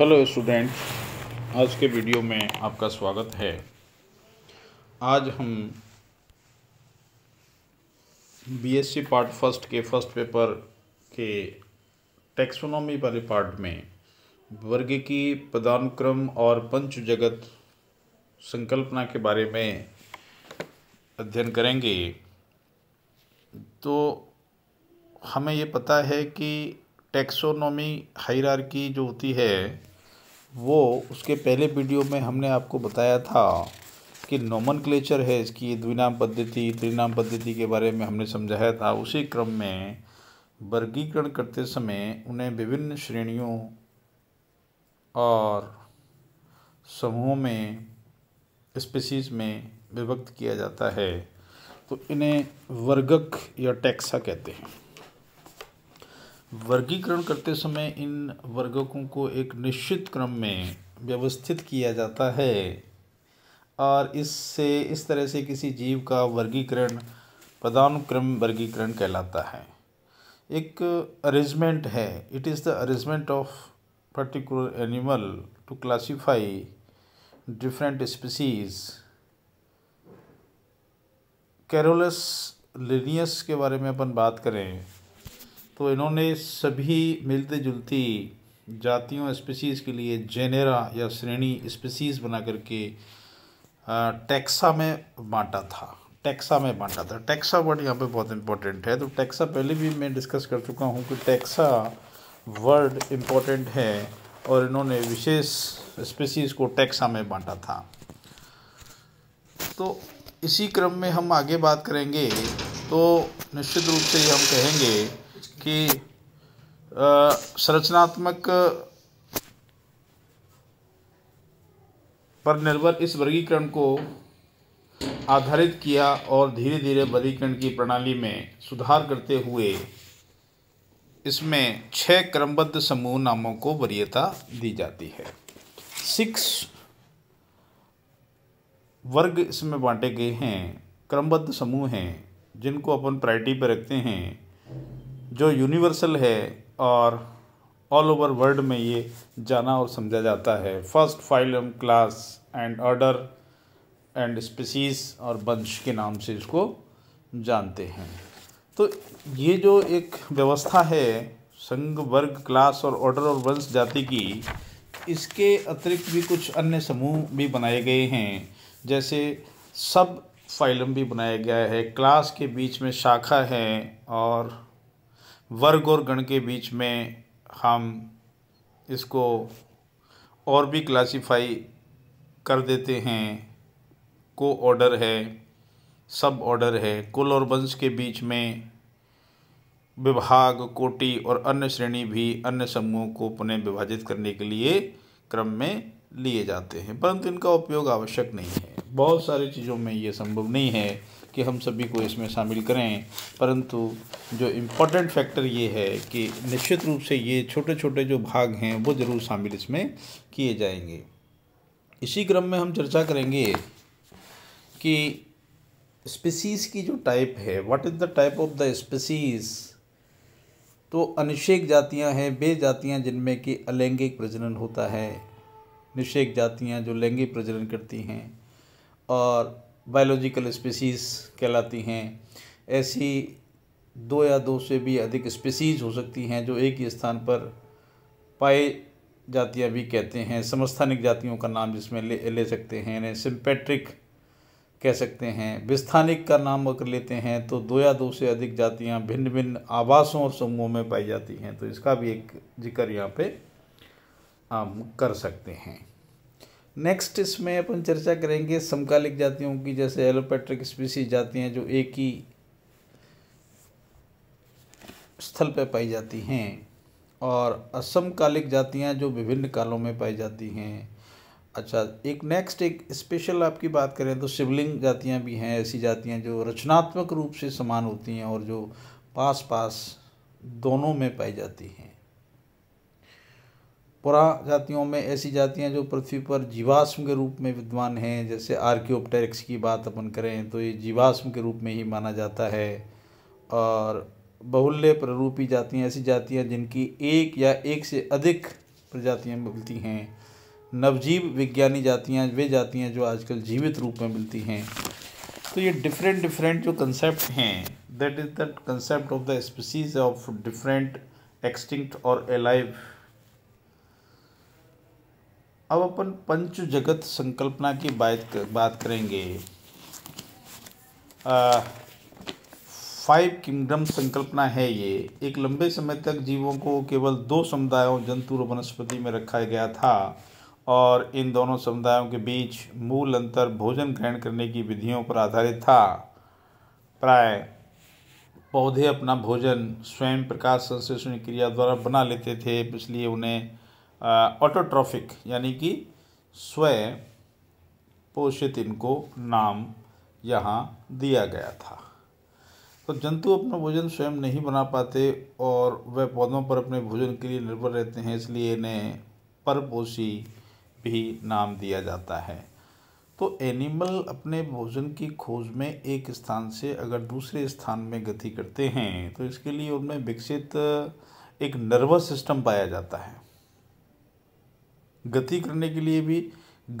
hello student आज के video में आपका स्वागत है आज हम बीएससी पार्ट फर्स्ट के फर्स्ट पेपर के टेक्सोनॉमी वाले पार्ट में वर्ग की पदानुक्रम और पंच जगत संकल्पना के बारे में अध्ययन करेंगे तो हमें ये पता है कि टेक्सोनॉमी हायरार्की जो होती है वो उसके पहले वीडियो में हमने आपको बताया था कि नोमन क्लेचर है इसकी द्विनाम पद्धति त्रिनाम पद्धति के बारे में हमने समझाया था उसी क्रम में वर्गीकरण करते समय उन्हें विभिन्न श्रेणियों और समूहों में स्पेसीज में विभक्त किया जाता है तो इन्हें वर्गक या टैक्सा कहते हैं वर्गीकरण करते समय इन वर्गकों को एक निश्चित क्रम में व्यवस्थित किया जाता है और इससे इस तरह से किसी जीव का वर्गीकरण पदानुक्रम वर्गीकरण कहलाता है एक अरेंजमेंट है it is the arrangement of particular animal to classify different species Carolus Linnaeus के बारे में अपन बात करें तो इन्होंने सभी मिलती जुलती जातियों स्पीसीज़ के लिए जेनेरा या श्रेणी स्पीसीज़ बना करके टैक्सा में बांटा था टैक्सा में बांटा था टैक्सा वर्ड यहाँ पे बहुत इंपॉर्टेंट है तो टैक्सा पहले भी मैं डिस्कस कर चुका हूँ कि टैक्सा वर्ड इम्पोर्टेंट है और इन्होंने विशेष स्पीसीज़ को टैक्सा में बांटा था तो इसी क्रम में हम आगे बात करेंगे तो निश्चित रूप से हम कहेंगे कि संरचनात्मक पर निर्भर इस वर्गीकरण को आधारित किया और धीरे धीरे वर्गीकरण की प्रणाली में सुधार करते हुए इसमें छह क्रमबद्ध समूह नामों को वरीयता दी जाती है सिक्स वर्ग इसमें बांटे गए हैं क्रमबद्ध समूह हैं जिनको अपन प्रायरिटी पर रखते हैं जो यूनिवर्सल है और ऑल ओवर वर्ल्ड में ये जाना और समझा जाता है first phylum class and order and species और वंश के नाम से इसको जानते हैं तो ये जो एक व्यवस्था है संघ वर्ग क्लास और ऑर्डर और वंश जाति की इसके अतिरिक्त भी कुछ अन्य समूह भी बनाए गए हैं जैसे सब फाइलम भी बनाया गया है क्लास के बीच में शाखा है और वर्ग और गण के बीच में हम इसको और भी क्लासिफाई कर देते हैं को ऑर्डर है सब ऑर्डर है कुल और वंश के बीच में विभाग कोटि और अन्य श्रेणी भी अन्य समूहों को पुनः विभाजित करने के लिए क्रम में लिए जाते हैं परंतु इनका उपयोग आवश्यक नहीं है बहुत सारी चीज़ों में ये संभव नहीं है कि हम सभी को इसमें शामिल करें परंतु जो इम्पोर्टेंट फैक्टर ये है कि निश्चित रूप से ये छोटे छोटे जो भाग हैं वो ज़रूर शामिल इसमें किए जाएंगे इसी क्रम में हम चर्चा करेंगे कि स्पीसीज़ की जो टाइप है what is the type of the species तो अनिषेक जातियां हैं वे जातियां जिनमें कि अलैंगिक प्रजनन होता है निषेक जातियां जो लैंगिक प्रजनन करती हैं और बायोलॉजिकल स्पीसीज़ कहलाती हैं ऐसी दो या दो से भी अधिक स्पीसीज़ हो सकती हैं जो एक ही स्थान पर पाए जातियाँ भी कहते हैं समस्थानिक जातियों का नाम जिसमें ले ले सकते हैं इन्हें सिंपेट्रिक कह सकते हैं विस्थानिक का नाम अगर लेते हैं तो दो या दो से अधिक जातियाँ भिन्न भिन्न आवासों और समूहों में पाई जाती हैं तो इसका भी एक जिक्र यहाँ पे हम कर सकते हैं नेक्स्ट इसमें अपन चर्चा करेंगे समकालिक जातियों की जैसे एलोपैट्रिक स्पीसीज जातियाँ जो एक ही स्थल पर पाई जाती हैं और असमकालिक जातियाँ जो विभिन्न कालों में पाई जाती हैं अच्छा एक नेक्स्ट एक स्पेशल आपकी बात करें तो शिवलिंग जातियाँ भी हैं ऐसी जातियाँ जो रचनात्मक रूप से समान होती हैं और जो पास पास दोनों में पाई जाती हैं पुरा जातियों में ऐसी जातियां जो पृथ्वी पर जीवाश्म के रूप में विद्वान हैं जैसे आर्क्योपटेरिक्स की बात अपन करें तो ये जीवाश्म के रूप में ही माना जाता है और बहुल्य प्ररूपी जातियाँ ऐसी जातियाँ जिनकी एक या एक से अधिक प्रजातियाँ मिलती हैं नवजीव विज्ञानी जातियाँ वे जातियाँ जो आजकल जीवित रूप में मिलती हैं तो ये डिफरेंट डिफरेंट जो कंसेप्ट हैं that is that concept of the species of different extinct और एलाइव अब अपन पंच जगत संकल्पना की बात बात करेंगे फाइव किंगडम संकल्पना है ये एक लंबे समय तक जीवों को केवल दो समुदायों जंतु और वनस्पति में रखा गया था और इन दोनों समुदायों के बीच मूल अंतर भोजन ग्रहण करने की विधियों पर आधारित था प्राय पौधे अपना भोजन स्वयं प्रकाश संश्लेषण क्रिया द्वारा बना लेते थे इसलिए उन्हें ऑटोट्रॉफिक यानी कि स्वयं पोषित इनको नाम यहाँ दिया गया था तो जंतु अपना भोजन स्वयं नहीं बना पाते और वह पौधों पर अपने भोजन के लिए निर्भर रहते हैं इसलिए इन्हें परपोषी भी नाम दिया जाता है तो एनिमल अपने भोजन की खोज में एक स्थान से अगर दूसरे स्थान में गति करते हैं तो इसके लिए उनमें विकसित एक नर्वस सिस्टम पाया जाता है गति करने के लिए भी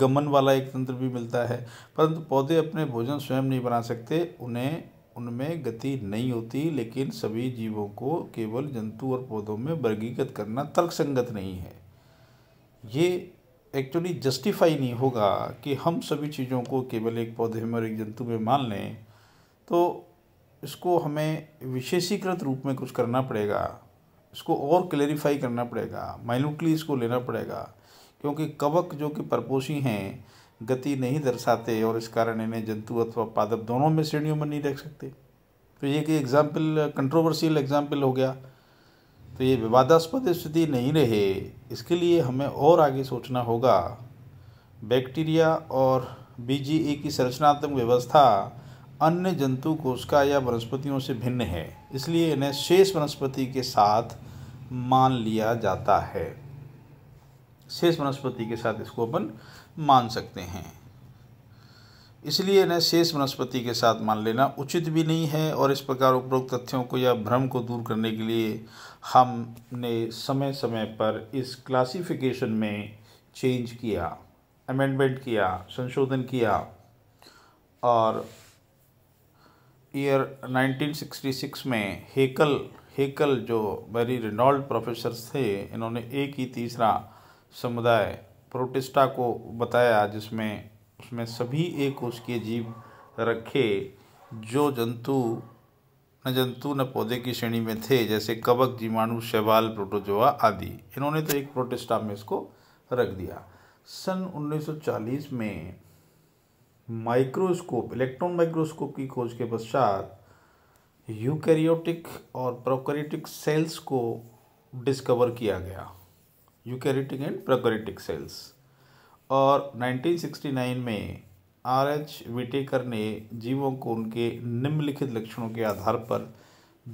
गमन वाला एक तंत्र भी मिलता है परंतु पौधे अपने भोजन स्वयं नहीं बना सकते उन्हें उनमें गति नहीं होती लेकिन सभी जीवों को केवल जंतु और पौधों में वर्गीकृत करना तर्कसंगत नहीं है ये एक्चुअली जस्टिफाई नहीं होगा कि हम सभी चीज़ों को केवल एक पौधे में और एक जंतु में मान लें तो इसको हमें विशेषीकृत रूप में कुछ करना पड़ेगा इसको और क्लेरिफाई करना पड़ेगा माइन्यूटली इसको लेना पड़ेगा क्योंकि कवक जो कि परपोषी हैं गति नहीं दर्शाते और इस कारण इन्हें जंतु अथवा पादप दोनों में श्रेणियों में नहीं रख सकते तो ये कि एग्जाम्पल कंट्रोवर्शियल एग्जाम्पल हो गया तो ये विवादास्पद स्थिति नहीं रहे इसके लिए हमें और आगे सोचना होगा बैक्टीरिया और बीजीए की संरचनात्मक व्यवस्था अन्य जंतु कोशिका या वनस्पतियों से भिन्न है इसलिए इन्हें शेष वनस्पति के साथ मान लिया जाता है शेष वनस्पति के साथ इसको अपन मान सकते हैं इसलिए इन्हें शेष वनस्पति के साथ मान लेना उचित भी नहीं है और इस प्रकार उपरोक्त तथ्यों को या भ्रम को दूर करने के लिए हमने समय समय पर इस क्लासिफिकेशन में चेंज किया अमेंडमेंट किया संशोधन किया और ईयर 1966 में हेकल हेकल जो मैरी रेनॉल्ड प्रोफेसर थे इन्होंने एक ही तीसरा समुदाय प्रोटिस्टा को बताया जिसमें उसमें सभी एक उसके जीव रखे जो जंतु न जंतु न पौधे की श्रेणी में थे जैसे कवक जीवाणु शैवाल प्रोटोजोआ आदि इन्होंने तो एक प्रोटेस्टा में इसको रख दिया सन 1940 में माइक्रोस्कोप इलेक्ट्रॉन माइक्रोस्कोप की खोज के पश्चात यूकैरियोटिक और प्रोकैरियोटिक सेल्स को डिस्कवर किया गया यूकैरियोटिक एंड प्रोकैरियोटिक सेल्स और 1969 में आर एच विटेकर ने जीवों को उनके निम्नलिखित लक्षणों के आधार पर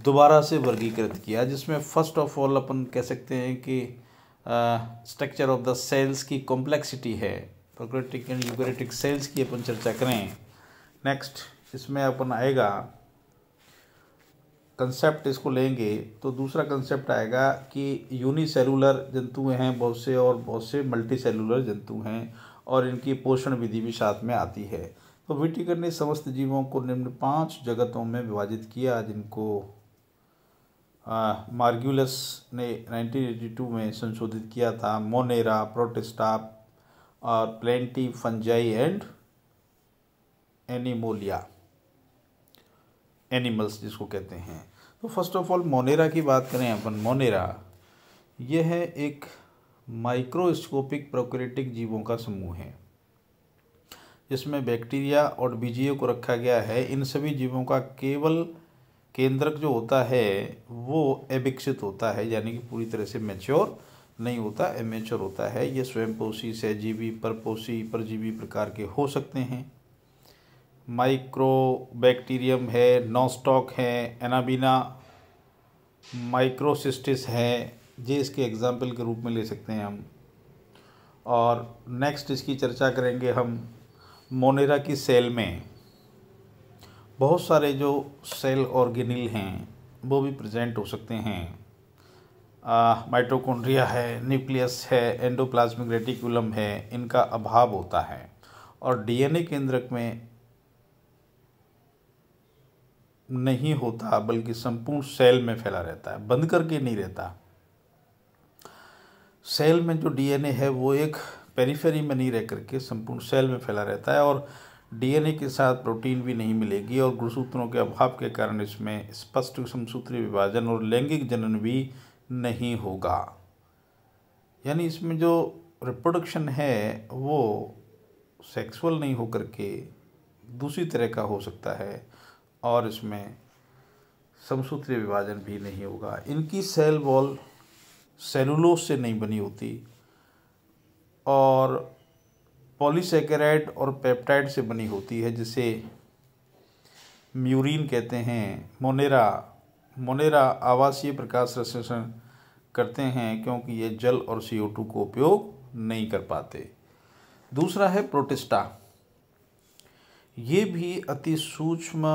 दोबारा से वर्गीकृत किया जिसमें फर्स्ट ऑफ ऑल अपन कह सकते हैं कि स्ट्रक्चर ऑफ द सेल्स की कॉम्प्लेक्सिटी है प्रोक्रेटिक एंड यूक्रेटिक सेल्स की अपन चर्चा करें नेक्स्ट इसमें अपन आएगा कंसेप्ट इसको लेंगे तो दूसरा कंसेप्ट आएगा कि यूनिसेलुलर जंतु हैं बहुत से और बहुत से मल्टी सेलुलर जंतु हैं और इनकी पोषण विधि भी साथ में आती है तो विटिकर ने समस्त जीवों को निम्न पांच जगतों में विभाजित किया जिनको मार्ग्यूलस ने 1982 में संशोधित किया था मोनेरा प्रोटेस्टा और Plantae Fungi and Animalia animals जिसको कहते हैं तो फर्स्ट ऑफ ऑल मोनेरा की बात करें अपन मोनेरा यह है एक माइक्रोस्कोपिक प्रोक्रेटिक जीवों का समूह है जिसमें बैक्टीरिया और बीजियों को रखा गया है इन सभी जीवों का केवल केंद्रक जो होता है वो अविकसित होता है यानी कि पूरी तरह से मेच्योर नहीं होता एमेच्योर होता है ये स्वयंपोषी सहजीवी परपोषी परजीवी प्रकार के हो सकते हैं माइक्रोबैक्टीरियम है नॉस्टॉक है एनाबीना माइक्रोसिस्टिस है ये इसके एग्ज़ाम्पल के रूप में ले सकते हैं हम और नेक्स्ट इसकी चर्चा करेंगे हम मोनेरा की सेल में बहुत सारे जो सेल ऑर्गेनिल हैं वो भी प्रेजेंट हो सकते हैं माइटोकॉन्ड्रिया है न्यूक्लियस है एंडोप्लाज्मिक रेटिकुलम है इनका अभाव होता है और डीएनए केंद्रक में नहीं होता बल्कि संपूर्ण सेल में फैला रहता है बंद करके नहीं रहता सेल में जो डीएनए है वो एक पेरीफेरी में नहीं रह करके संपूर्ण सेल में फैला रहता है और डीएनए के साथ प्रोटीन भी नहीं मिलेगी और गुणसूत्रों के अभाव के कारण इसमें स्पष्ट समसूत्री विभाजन और लैंगिक जनन भी नहीं होगा यानी इसमें जो रिप्रोडक्शन है वो सेक्सुअल नहीं होकर के दूसरी तरह का हो सकता है और इसमें समसूत्रीय विभाजन भी नहीं होगा इनकी सेल वॉल सेलुलोस से नहीं बनी होती और पॉलीसेकेराइड और पेप्टाइड से बनी होती है जिसे म्यूरिन कहते हैं मोनेरा मोनेरा आवासीय प्रकाश संश्लेषण करते हैं क्योंकि ये जल और सी को उपयोग नहीं कर पाते दूसरा है प्रोटिस्टा ये भी अति सूक्ष्म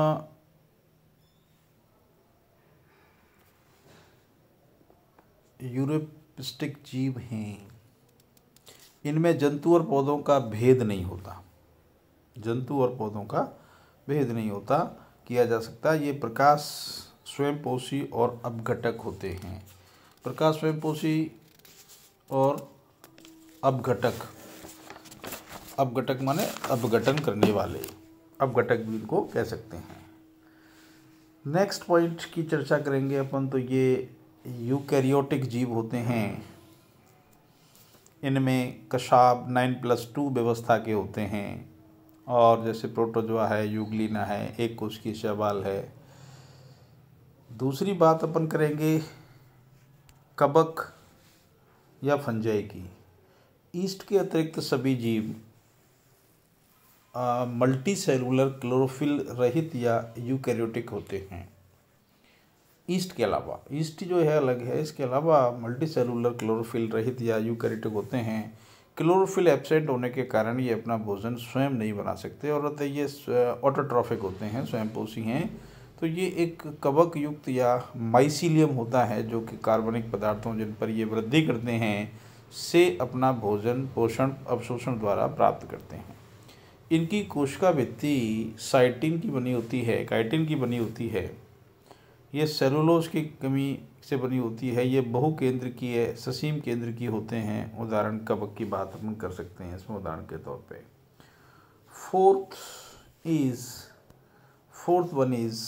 यूरोपिस्टिक जीव हैं इनमें जंतु और पौधों का भेद नहीं होता जंतु और पौधों का भेद नहीं होता किया जा सकता ये प्रकाश स्वयंपोषी और अपघटक होते हैं प्रकाश स्वयंपोषी और अपघटक अपघटक माने अपघटन करने वाले अपघटक भी इनको कह सकते हैं नेक्स्ट पॉइंट की चर्चा करेंगे अपन तो ये यूकैरियोटिक जीव होते हैं इनमें कशाब नाइन प्लस टू व्यवस्था के होते हैं और जैसे प्रोटोजोआ है यूगलिना है एक कोश की शवाल है दूसरी बात अपन करेंगे कबक या फंजाई की ईस्ट के अतिरिक्त सभी जीव मल्टी सेलुलर क्लोरोफिल रहित या यूकैरियोटिक होते हैं ईस्ट के अलावा ईस्ट जो है अलग है इसके अलावा मल्टी सेलुलर क्लोरोफिल रहित या यूकैरियोटिक होते हैं क्लोरोफिल एब्सेंट होने के कारण ये अपना भोजन स्वयं नहीं बना सकते और ये ऑटोट्रॉफिक होते हैं स्वयं पोषी हैं तो ये एक कवक युक्त या माइसीलियम होता है जो कि कार्बनिक पदार्थों जिन पर ये वृद्धि करते हैं से अपना भोजन पोषण अवशोषण द्वारा प्राप्त करते हैं इनकी कोशिका भित्ति साइटिन की बनी होती है काइटिन की बनी होती है ये सेलुलोज की कमी से बनी होती है ये बहु केंद्र की है ससीम केंद्र की होते हैं उदाहरण कबक की बात हम कर सकते हैं इसमें उदाहरण के तौर पे fourth is fourth one is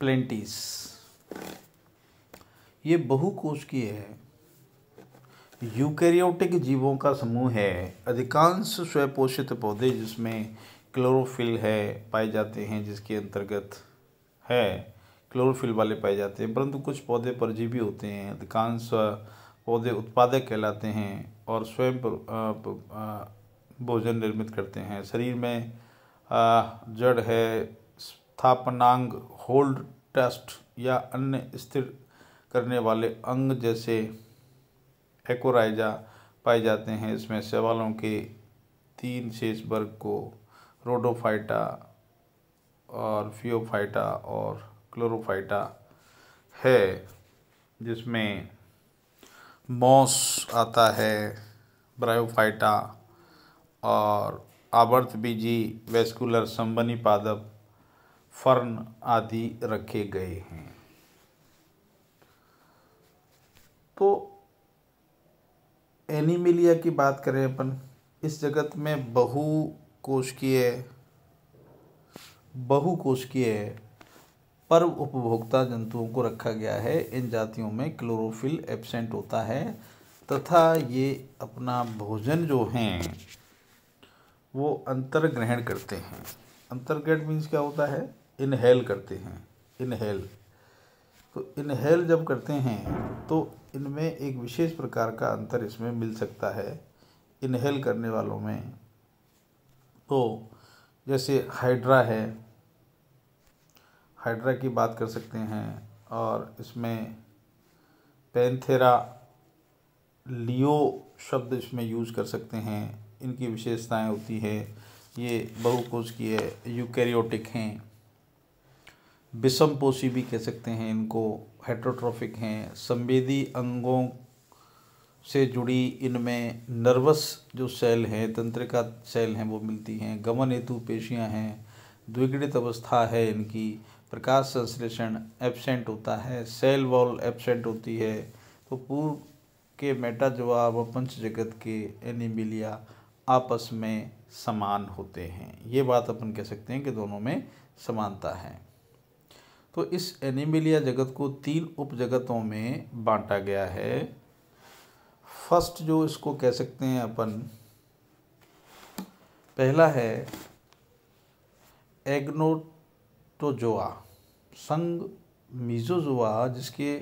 Plantae ये बहुकोश की है यूकैरियोटिक जीवों का समूह है अधिकांश स्वपोषित पौधे जिसमें क्लोरोफिल है पाए जाते हैं जिसके अंतर्गत है क्लोरोफिल वाले पाए जाते हैं परंतु कुछ पौधे परजीवी होते हैं अधिकांश पौधे उत्पादक कहलाते हैं और स्वयं भोजन निर्मित करते हैं शरीर में जड़ है स्थापनांग होल्ड टस्ट या अन्य स्थिर करने वाले अंग जैसे एकोराइजा पाए जाते हैं इसमें सवालों के तीन शेष वर्ग को रोडोफाइटा और फियोफाइटा और क्लोरोफाइटा है जिसमें मॉस आता है ब्रायोफाइटा और आवर्त बीजी वेस्कुलर संबनी पादप फर्न आदि रखे गए हैं तो एनीमिलिया की बात करें अपन इस जगत में बहु कोश की बहुकोशिकीय है पर उपभोक्ता जंतुओं को रखा गया है इन जातियों में क्लोरोफिल एब्सेंट होता है तथा ये अपना भोजन जो हैं वो अंतर्ग्रहण करते हैं अंतर्ग्रहण मीन्स क्या होता है इनहेल करते हैं इनहेल तो इनहेल जब करते हैं तो इनमें एक विशेष प्रकार का अंतर इसमें मिल सकता है इनहेल करने वालों में तो जैसे हाइड्रा है हाइड्रा की बात कर सकते हैं और इसमें पेंथेरा लियो शब्द इसमें यूज़ कर सकते हैं इनकी विशेषताएं होती है ये बहुकोश की है यूकैरियोटिक हैं पोषी भी कह सकते हैं इनको हेट्रोट्रॉफिक हैं संवेदी अंगों से जुड़ी इनमें नर्वस जो सेल हैं तंत्रिका सेल हैं वो मिलती हैं गमन हेतु पेशियाँ हैं द्विगणित अवस्था है इनकी प्रकाश संश्लेषण एब्सेंट होता है सेल वॉल एब्सेंट होती है तो पूर्व के जवाब व पंच जगत के एनिमिलिया आपस में समान होते हैं ये बात अपन कह सकते हैं कि दोनों में समानता है तो इस एनिमिलिया जगत को तीन उपजगतों में बांटा गया है फर्स्ट जो इसको कह सकते हैं अपन पहला है एग्नोटोजोआ संग मीजोजोआ जिसके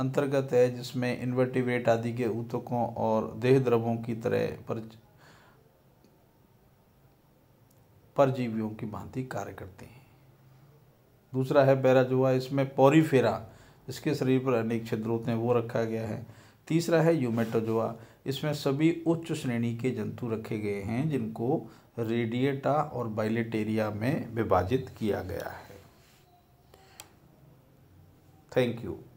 अंतर्गत है जिसमें इन्वर्टिवेट आदि के ऊतकों और देह द्रवों की तरह पर परजीवियों की भांति कार्य करते हैं दूसरा है पैराजोआ इसमें पोरीफेरा इसके शरीर पर अनेक छिद्र होते हैं वो रखा गया है तीसरा है यूमेटोजोआ इसमें सभी उच्च श्रेणी के जंतु रखे गए हैं जिनको रेडिएटा और बाइलेटेरिया में विभाजित किया गया है थैंक यू